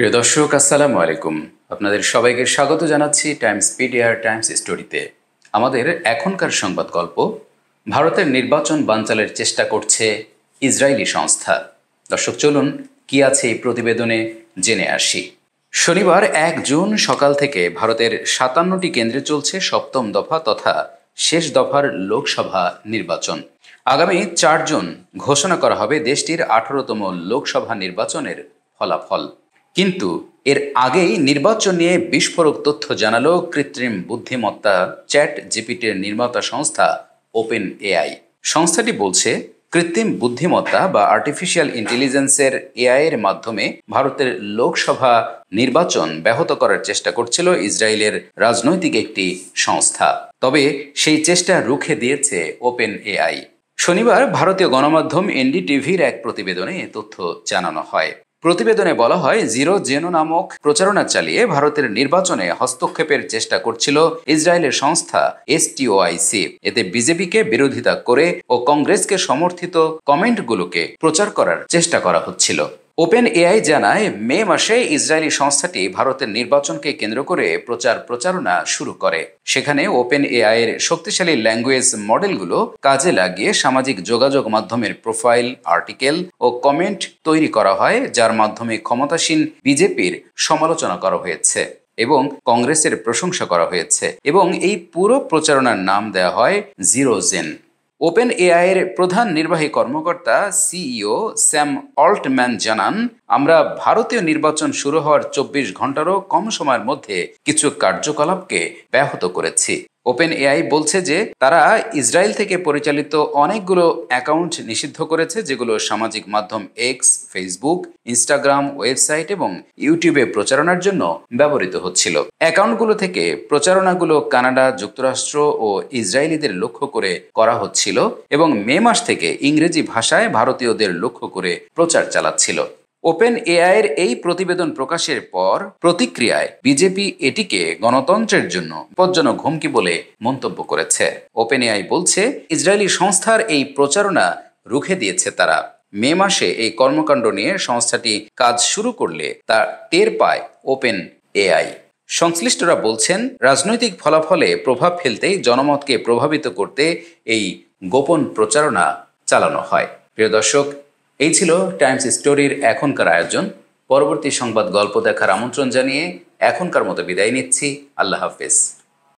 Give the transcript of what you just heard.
প্রিয় দর্শক আসসালামু আলাইকুম আপনাদের সবাইকে স্বাগত জানাচ্ছি টাইমস পিডিআর টাইমস স্টোরিতে আমাদের এখনকার সংবাদ গল্প ভারতের নির্বাচন বানচালের চেষ্টা করছে ইসরায়েলি সংস্থা দর্শক চলুন কি আছে এই প্রতিবেদনে জেনে আসি শনিবার এক জুন সকাল থেকে ভারতের সাতান্নটি কেন্দ্রে চলছে সপ্তম দফা তথা শেষ দফার লোকসভা নির্বাচন আগামী চার জুন ঘোষণা করা হবে দেশটির আঠারোতম লোকসভা নির্বাচনের ফলাফল কিন্তু এর আগেই নির্বাচন নিয়ে বিস্ফোরক তথ্য জানালো কৃত্রিম বুদ্ধিমত্তা চ্যাট জিপিটির নির্মাতা সংস্থা ওপেন এআই সংস্থাটি বলছে কৃত্রিম বুদ্ধিমত্তা বা আর্টিফিশিয়াল ইন্টেলিজেন্সের এআই এর মাধ্যমে ভারতের লোকসভা নির্বাচন ব্যাহত করার চেষ্টা করছিল ইসরায়েলের রাজনৈতিক একটি সংস্থা তবে সেই চেষ্টা রুখে দিয়েছে ওপেন এআই শনিবার ভারতীয় গণমাধ্যম এনডিটিভির এক প্রতিবেদনে তথ্য জানানো হয় প্রতিবেদনে বলা হয় জিরো জেনো নামক প্রচারণা চালিয়ে ভারতের নির্বাচনে হস্তক্ষেপের চেষ্টা করছিল ইসরায়েলের সংস্থা এসটিওআইসি এতে বিজেপিকে বিরোধিতা করে ও কংগ্রেসকে সমর্থিত কমেন্টগুলোকে প্রচার করার চেষ্টা করা হচ্ছিল ওপেন এআই জানায় মে মাসে ইসরায়েলি সংস্থাটি ভারতের নির্বাচনকে কেন্দ্র করে প্রচার প্রচারণা শুরু করে সেখানে ওপেন এআই এর শক্তিশালী ল্যাঙ্গুয়েজ মডেলগুলো কাজে লাগিয়ে সামাজিক যোগাযোগ মাধ্যমের প্রোফাইল আর্টিকেল ও কমেন্ট তৈরি করা হয় যার মাধ্যমে ক্ষমতাসীন বিজেপির সমালোচনা করা হয়েছে এবং কংগ্রেসের প্রশংসা করা হয়েছে এবং এই পুরো প্রচারণার নাম দেয়া হয় জিরোজেন ওপেন এআইয়ের প্রধান নির্বাহী কর্মকর্তা সিইও স্যাম অল্টম্যান জানান আমরা ভারতীয় নির্বাচন শুরু হওয়ার চব্বিশ ঘন্টারও কম সময়ের মধ্যে কিছু কার্যকলাপকে ব্যাহত করেছি ওপেন এআই বলছে যে তারা ইসরায়েল থেকে পরিচালিত অনেকগুলো অ্যাকাউন্ট নিষিদ্ধ করেছে যেগুলো সামাজিক মাধ্যম এক্স ফেসবুক ইনস্টাগ্রাম ওয়েবসাইট এবং ইউটিউবে প্রচারণার জন্য ব্যবহৃত হচ্ছিল অ্যাকাউন্টগুলো থেকে প্রচারণাগুলো কানাডা যুক্তরাষ্ট্র ও ইসরায়েলিদের লক্ষ্য করে করা হচ্ছিল এবং মে মাস থেকে ইংরেজি ভাষায় ভারতীয়দের লক্ষ্য করে প্রচার চালাচ্ছিল ওপেন এআইয়ের এই প্রতিবেদন প্রকাশের পর প্রতিক্রিয়ায় বিজেপি এটিকে গণতন্ত্রের জন্য বিপজ্জনক হুমকি বলে মন্তব্য করেছে ওপেন এআই বলছে ইসরায়েলি সংস্থার এই প্রচারণা রুখে দিয়েছে তারা মে মাসে এই কর্মকাণ্ড নিয়ে সংস্থাটি কাজ শুরু করলে তা টের পায় ওপেন এআই সংশ্লিষ্টরা বলছেন রাজনৈতিক ফলাফলে প্রভাব ফেলতে জনমতকে প্রভাবিত করতে এই গোপন প্রচারণা চালানো হয় প্রিয় দর্শক এই ছিল টাইমস স্টোরির এখনকার আয়োজন পরবর্তী সংবাদ গল্প দেখার আমন্ত্রণ জানিয়ে এখনকার মতো বিদায় নিচ্ছি আল্লাহ হাফেজ